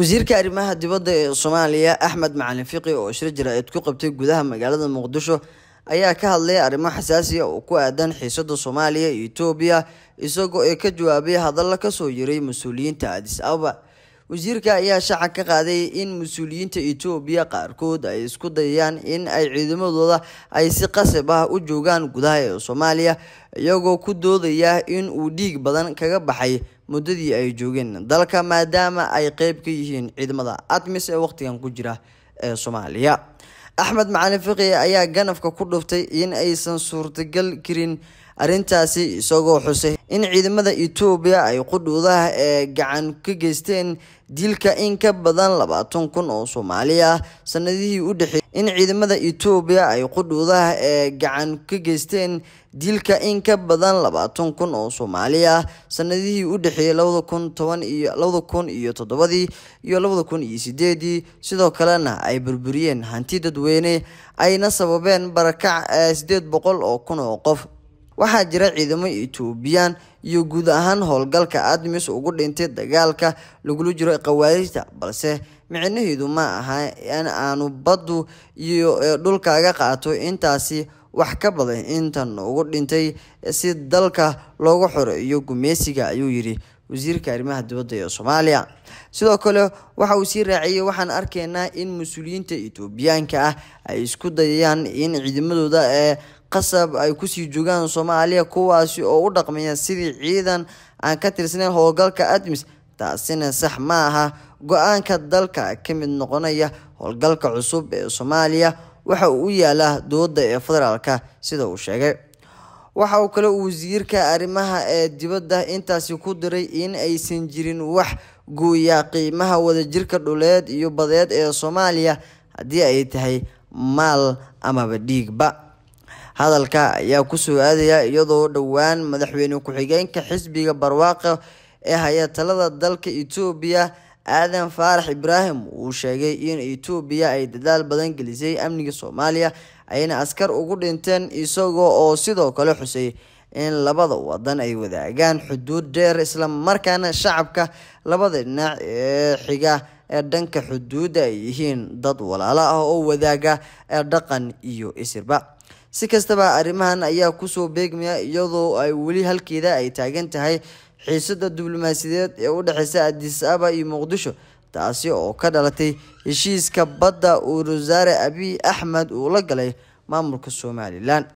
wasiirka arrimaha dibadda ee soomaaliya axmed macalin fiqi oo shir jira-eed ku qabtay gudaha magaalada muqdisho ayaa ka hadlay arrimo xasaasi a ah oo ku aadan xiisada soomaaliya iyo etoobiya isagoo ee ka jawaabay hadalla kasoo yiray mas-uuliyiinta adis ababa wasiirka ayaa shaaca ka qaaday in mas-uuliyiinta etoobiya qaarkood ay isku dayayaan in ay ciidamadooda ay si qasab ah u joogaan gudaha ee soomaaliya iyagoo ku doodaya in uu dhiig badan kaga baxay muddadii ay joogeen dalka maadaama ay qeyb ka yihiin ciidamada admis ee wakhtigan ku jira ee soomaaliya axmed macalin fiqiye ayaa ganafka ku dhuftay in aysan suurtagal karin arrintaasi isagoo xusay in ciidamada etoobiya ay qudhuudaha ee gacan ka geysteen dilka in ka badan labaatan kun oo soomaali ah sanadihii udhexeeyey in ciidamada etoobiya ay qudhuudaha ee gacan ka geysteen diilka in ka badan labaatan kun oo soomaali ah sanadihii u dhexeeyey labada kun toban iyo labada kun iyo toddobadii iyo labada kun iyo sideedii sidoo kalena ay burburiyeen hanti dadweyne ayna sababeen barakac sideed boqol oo kun oo qof waxaa jira ciidamo etoobiyaan iyo guud ahaan howlgalka admis ugu dhintay dagaalka lagula jiro qawaariijta balse micnaheedu ma aha in aanu baddu iyo eh, dhulkaaga qaato intaasi wax ka badan intan ugu dhintay si dalka loogu xoreeyo gumeysiga ayuu yidhi wasiirka arrimaha dibadda ee soomaaliya sidoo kale waxa uu sii raaciyey waxaan arkaynaa in mas-uuliyiinta etoobiyaanka ah ay isku dayayaan in ciidamadooda ee eh, qasab ay kusii joogaan soomaaliya kuwaasi oo u dhaqmaya sidii ciidan aan ka tirsanayn howlgalka admis taasina sax ma aha go-aanka dalka ka mid noqonaya howlgalka cusub ee soomaaliya waxa uu u yaala dooda ee federaalka sida uu sheegay waxa uu kale uu wasiirka arrimaha ee dibadda intaasi ku diray in aysan jirin wax guuya qiimaha wadajirka dhuleed iyo badeed ee soomaaliya haddii ay tahay maal amaba dhiigba hadalka ayaa kusoo aadaya iyadoo dhowaan madaxweyne ku-xigeenka xisbiga barwaaqo ee hayatalada dalka etoobiya aadan faarax ibraahim uu sheegay in etoobiya ay dadaal badan gelisay amniga soomaaliya ayna askar ugu dhinteen isaga oo sidoo kale xusay in labada wadan ay wadaagaan xuduud dheer isla markaana shacabka labada dhinac ee xiga ee dhanka xuduudda ay yihiin dad walaalo ah oo wadaaga ee dhaqan iyo isirba si kastaba arrimahan ayaa kusoo beegmaya iyadoo ay weli halkeeda ay taagan tahay xiisada diblomaasiyadeed ee u dhexeysa adis iyo muqdisho taasi oo ka dhalatay heshiiska badda uu wasaare abiy axmed uu la galay maamulka somalilan